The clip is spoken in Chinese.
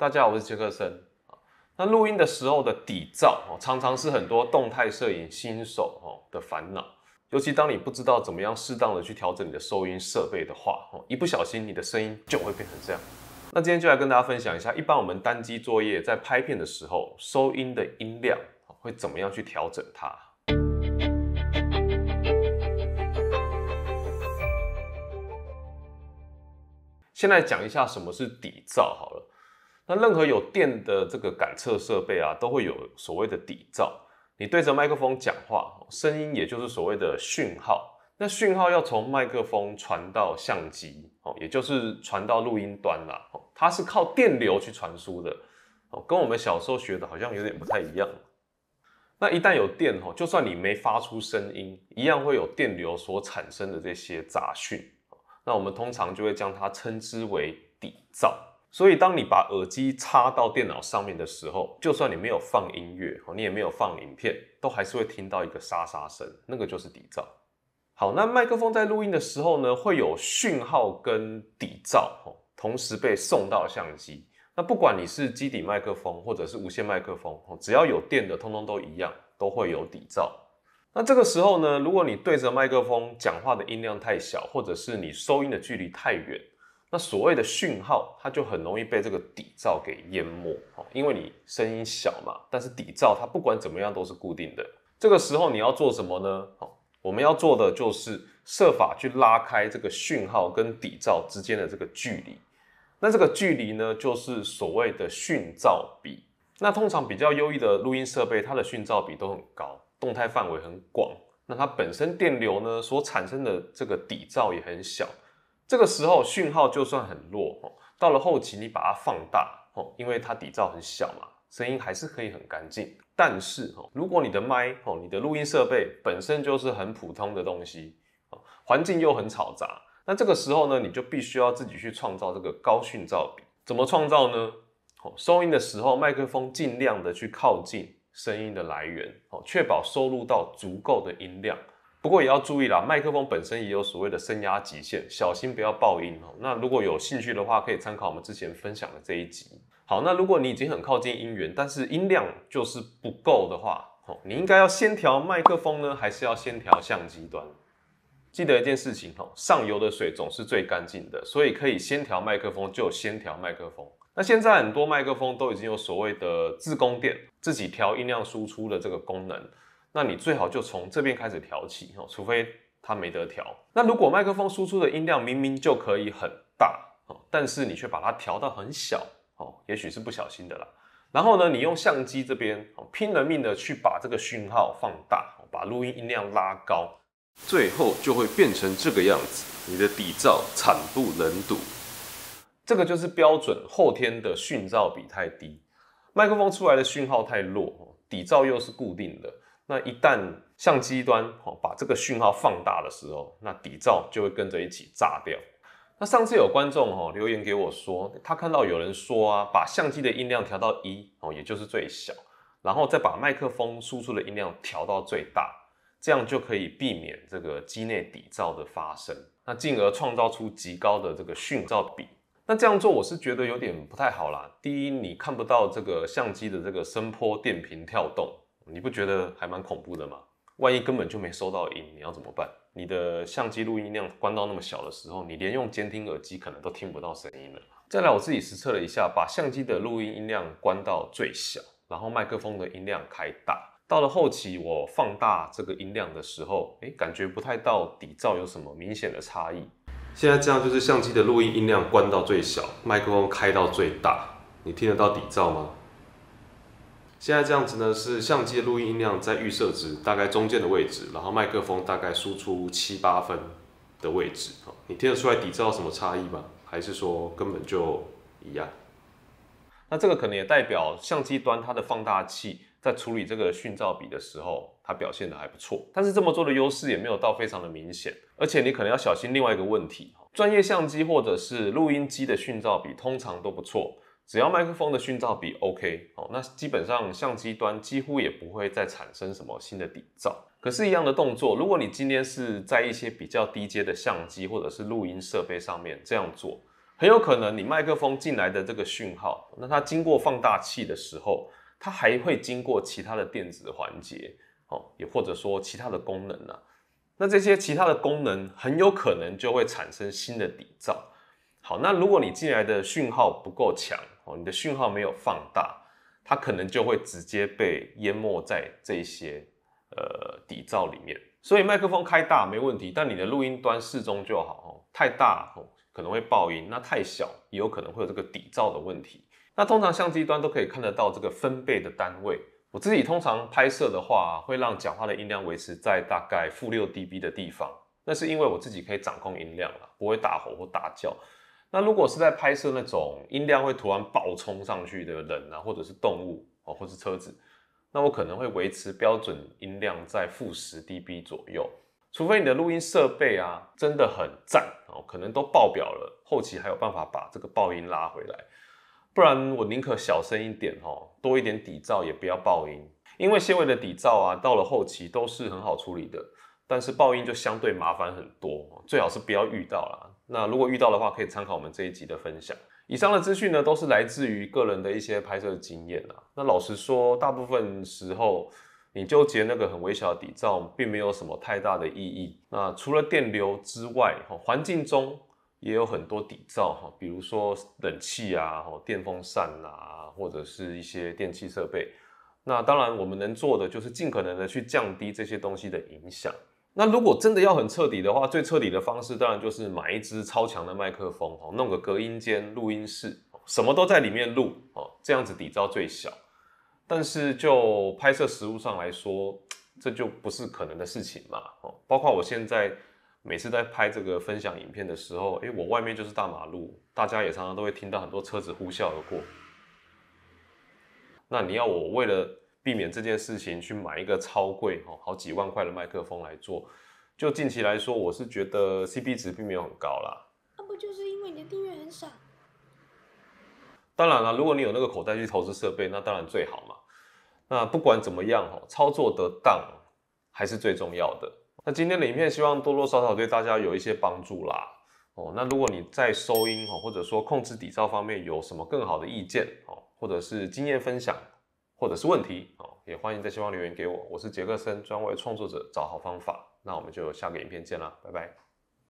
大家好，我是杰克森啊。那录音的时候的底噪哦，常常是很多动态摄影新手哦的烦恼。尤其当你不知道怎么样适当的去调整你的收音设备的话哦，一不小心你的声音就会变成这样。那今天就来跟大家分享一下，一般我们单机作业在拍片的时候，收音的音量会怎么样去调整它？先来讲一下什么是底噪好了。那任何有电的这个感测设备啊，都会有所谓的底噪。你对着麦克风讲话，声音也就是所谓的讯号。那讯号要从麦克风传到相机，哦，也就是传到录音端啦。哦，它是靠电流去传输的。哦，跟我们小时候学的好像有点不太一样。那一旦有电，哦，就算你没发出声音，一样会有电流所产生的这些杂讯。那我们通常就会将它称之为底噪。所以，当你把耳机插到电脑上面的时候，就算你没有放音乐你也没有放影片，都还是会听到一个沙沙声，那个就是底噪。好，那麦克风在录音的时候呢，会有讯号跟底噪同时被送到相机。那不管你是机底麦克风或者是无线麦克风只要有电的，通通都一样，都会有底噪。那这个时候呢，如果你对着麦克风讲话的音量太小，或者是你收音的距离太远。那所谓的讯号，它就很容易被这个底噪给淹没因为你声音小嘛，但是底噪它不管怎么样都是固定的。这个时候你要做什么呢？我们要做的就是设法去拉开这个讯号跟底噪之间的这个距离。那这个距离呢，就是所谓的讯噪比。那通常比较优异的录音设备，它的讯噪比都很高，动态范围很广。那它本身电流呢所产生的这个底噪也很小。这个时候讯号就算很弱哦，到了后期你把它放大哦，因为它底噪很小嘛，声音还是可以很干净。但是哦，如果你的麦哦，你的录音设备本身就是很普通的东西，哦，环境又很吵杂，那这个时候呢，你就必须要自己去创造这个高讯噪比。怎么创造呢？哦，收音的时候麦克风尽量的去靠近声音的来源哦，确保收录到足够的音量。不过也要注意啦，麦克风本身也有所谓的声压极限，小心不要爆音哦。那如果有兴趣的话，可以参考我们之前分享的这一集。好，那如果你已经很靠近音源，但是音量就是不够的话，哦，你应该要先调麦克风呢，还是要先调相机端？记得一件事情哦，上游的水总是最干净的，所以可以先调麦克风就先调麦克风。那现在很多麦克风都已经有所谓的自供电、自己调音量输出的这个功能。那你最好就从这边开始调起哦，除非它没得调。那如果麦克风输出的音量明明就可以很大哦，但是你却把它调到很小哦，也许是不小心的啦。然后呢，你用相机这边拼了命的去把这个讯号放大，把录音音量拉高，最后就会变成这个样子，你的底噪惨不忍睹。这个就是标准后天的讯噪比太低，麦克风出来的讯号太弱，底噪又是固定的。那一旦相机端哦把这个讯号放大的时候，那底噪就会跟着一起炸掉。那上次有观众哦留言给我说，他看到有人说啊，把相机的音量调到一哦，也就是最小，然后再把麦克风输出的音量调到最大，这样就可以避免这个机内底噪的发生，那进而创造出极高的这个讯噪比。那这样做我是觉得有点不太好啦。第一，你看不到这个相机的这个声波电频跳动。你不觉得还蛮恐怖的吗？万一根本就没收到音，你要怎么办？你的相机录音量关到那么小的时候，你连用监听耳机可能都听不到声音了。再来，我自己实测了一下，把相机的录音音量关到最小，然后麦克风的音量开大。到了后期，我放大这个音量的时候，诶，感觉不太到底噪有什么明显的差异。现在这样就是相机的录音音量关到最小，麦克风开到最大，你听得到底噪吗？现在这样子呢，是相机的录音量在预设值，大概中间的位置，然后麦克风大概输出七八分的位置。你听得出来底噪什么差异吗？还是说根本就一样？那这个可能也代表相机端它的放大器在处理这个讯噪比的时候，它表现的还不错。但是这么做的优势也没有到非常的明显，而且你可能要小心另外一个问题。专业相机或者是录音机的讯噪比通常都不错。只要麦克风的讯噪比 OK，哦，那基本上相机端几乎也不会再产生什么新的底噪。可是，一样的动作，如果你今天是在一些比较低阶的相机或者是录音设备上面这样做，很有可能你麦克风进来的这个讯号，那它经过放大器的时候，它还会经过其他的电子环节，哦，也或者说其他的功能呢，那这些其他的功能很有可能就会产生新的底噪。好，那如果你进来的讯号不够强，你的讯号没有放大，它可能就会直接被淹没在这些呃底噪里面。所以麦克风开大没问题，但你的录音端适中就好哦。太大哦可能会爆音，那太小也有可能会有这个底噪的问题。那通常相机端都可以看得到这个分贝的单位。我自己通常拍摄的话，会让讲话的音量维持在大概负六 dB 的地方。那是因为我自己可以掌控音量了，不会大吼或大叫。那如果是在拍摄那种音量会突然暴冲上去的人啊，或者是动物哦，或是车子，那我可能会维持标准音量在负十 dB 左右，除非你的录音设备啊真的很赞哦，可能都爆表了，后期还有办法把这个爆音拉回来，不然我宁可小声一点哦，多一点底噪也不要爆音，因为纤维的底噪啊，到了后期都是很好处理的，但是爆音就相对麻烦很多，最好是不要遇到啦。那如果遇到的话，可以参考我们这一集的分享。以上的资讯呢，都是来自于个人的一些拍摄经验啊。那老实说，大部分时候你纠结那个很微小的底噪，并没有什么太大的意义。那除了电流之外，环境中也有很多底噪哈，比如说冷气啊、电风扇啊，或者是一些电器设备。那当然，我们能做的就是尽可能的去降低这些东西的影响。那如果真的要很彻底的话，最彻底的方式当然就是买一支超强的麦克风，哦，弄个隔音间、录音室，什么都在里面录，哦，这样子底噪最小。但是就拍摄实物上来说，这就不是可能的事情嘛，哦，包括我现在每次在拍这个分享影片的时候，哎，我外面就是大马路，大家也常常都会听到很多车子呼啸而过。那你要我为了？避免这件事情去买一个超贵哦，好几万块的麦克风来做。就近期来说，我是觉得 CP 值并没有很高啦。那不就是因为你的订阅很少？当然了，如果你有那个口袋去投资设备，那当然最好嘛。那不管怎么样，哦，操作得当还是最重要的。那今天的影片希望多多少少对大家有一些帮助啦。哦，那如果你在收音哈，或者说控制底噪方面有什么更好的意见哦，或者是经验分享？或者是问题哦，也欢迎在下方留言给我。我是杰克森，专为创作者找好方法。那我们就下个影片见啦，拜拜。